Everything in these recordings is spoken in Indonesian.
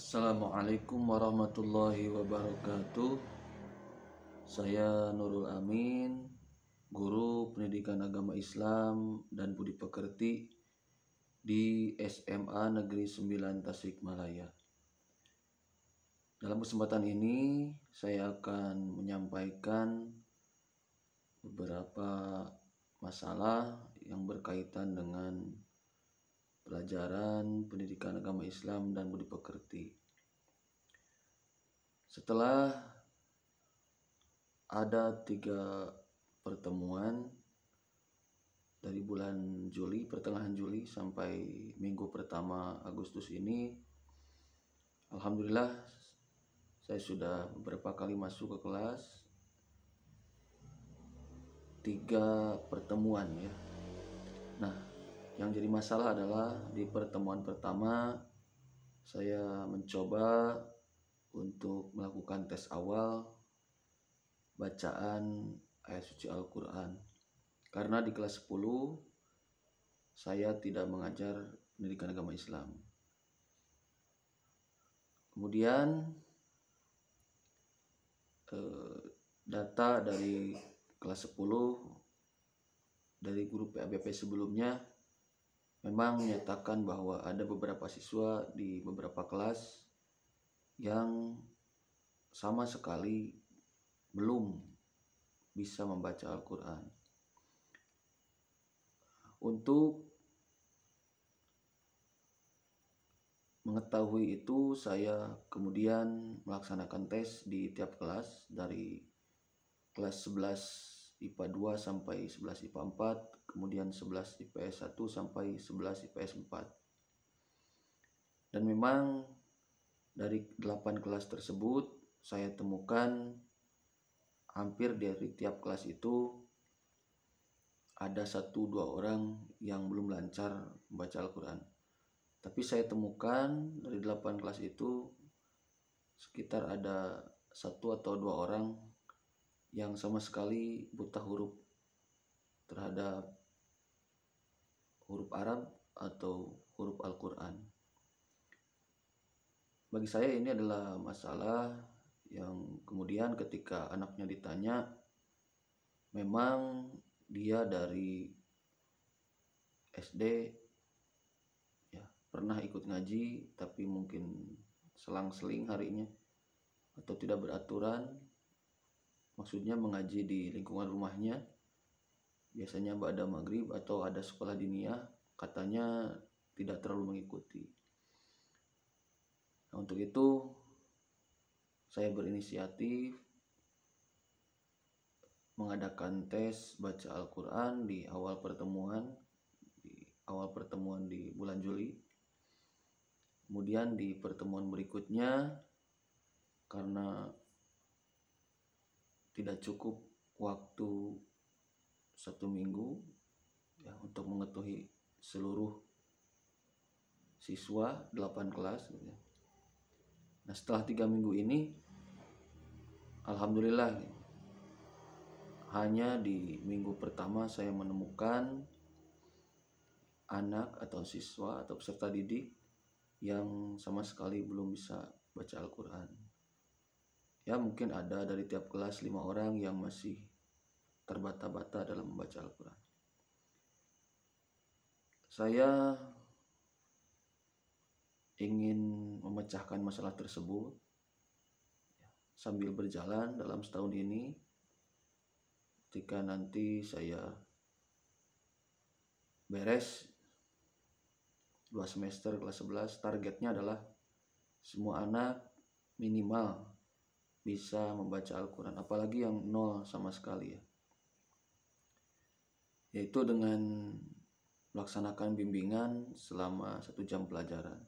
Assalamualaikum warahmatullahi wabarakatuh. Saya Nurul Amin, guru pendidikan agama Islam dan budi pekerti di SMA Negeri 9 Tasikmalaya. Dalam kesempatan ini, saya akan menyampaikan beberapa masalah yang berkaitan dengan pelajaran pendidikan agama Islam dan budi pekerti. Setelah ada tiga pertemuan dari bulan Juli, pertengahan Juli sampai minggu pertama Agustus ini, Alhamdulillah saya sudah beberapa kali masuk ke kelas tiga pertemuan ya. Nah, yang jadi masalah adalah di pertemuan pertama saya mencoba untuk melakukan tes awal bacaan ayat suci Al-Quran karena di kelas 10 saya tidak mengajar pendidikan agama Islam kemudian eh, data dari kelas 10 dari guru PABP sebelumnya memang menyatakan bahwa ada beberapa siswa di beberapa kelas yang sama sekali belum bisa membaca Al-Quran. Untuk mengetahui itu, saya kemudian melaksanakan tes di tiap kelas dari kelas 11 IPA 2 sampai 11 IPA 4, kemudian 11 IPS 1 sampai 11 IPS 4. Dan memang dari 8 kelas tersebut saya temukan hampir dari tiap kelas itu ada satu dua orang yang belum lancar membaca Al-Quran. Tapi saya temukan dari 8 kelas itu sekitar ada satu atau dua orang yang sama sekali buta huruf terhadap huruf Arab atau huruf Al-Quran. Bagi saya ini adalah masalah yang kemudian ketika anaknya ditanya, memang dia dari SD ya pernah ikut ngaji tapi mungkin selang-seling harinya atau tidak beraturan maksudnya mengaji di lingkungan rumahnya biasanya pada maghrib atau ada sekolah dunia katanya tidak terlalu mengikuti nah, untuk itu saya berinisiatif mengadakan tes baca Al-Quran di awal pertemuan di awal pertemuan di bulan Juli kemudian di pertemuan berikutnya karena tidak cukup waktu satu minggu ya, untuk mengetahui seluruh siswa 8 kelas gitu. Ya. nah setelah tiga minggu ini Alhamdulillah gitu. hanya di minggu pertama saya menemukan anak atau siswa atau peserta didik yang sama sekali belum bisa baca Al-Quran ya mungkin ada dari tiap kelas lima orang yang masih terbata-bata dalam membaca Al-Quran saya ingin memecahkan masalah tersebut sambil berjalan dalam setahun ini ketika nanti saya beres dua semester kelas 11 targetnya adalah semua anak minimal bisa membaca Al-Quran apalagi yang nol sama sekali ya yaitu dengan melaksanakan bimbingan selama satu jam pelajaran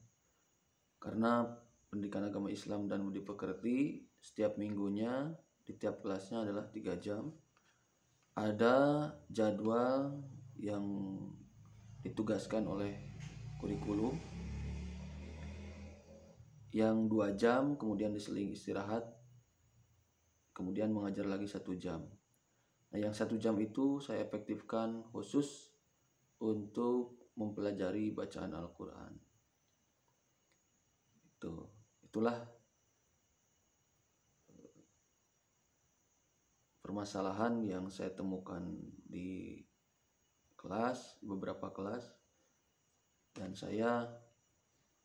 karena pendidikan agama Islam dan budi pekerti setiap minggunya di tiap kelasnya adalah tiga jam ada jadwal yang ditugaskan oleh kurikulum yang dua jam kemudian diseling istirahat kemudian mengajar lagi satu jam. Nah, yang satu jam itu saya efektifkan khusus untuk mempelajari bacaan Al-Quran. Itu, itulah eh, permasalahan yang saya temukan di kelas, beberapa kelas, dan saya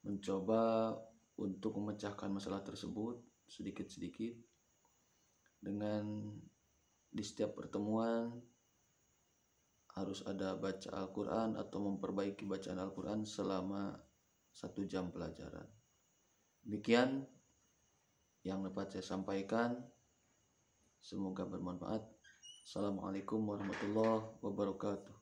mencoba untuk memecahkan masalah tersebut sedikit-sedikit dengan di setiap pertemuan harus ada baca Al-Quran atau memperbaiki bacaan Al-Quran selama satu jam pelajaran. Demikian yang dapat saya sampaikan. Semoga bermanfaat. Assalamualaikum warahmatullahi wabarakatuh.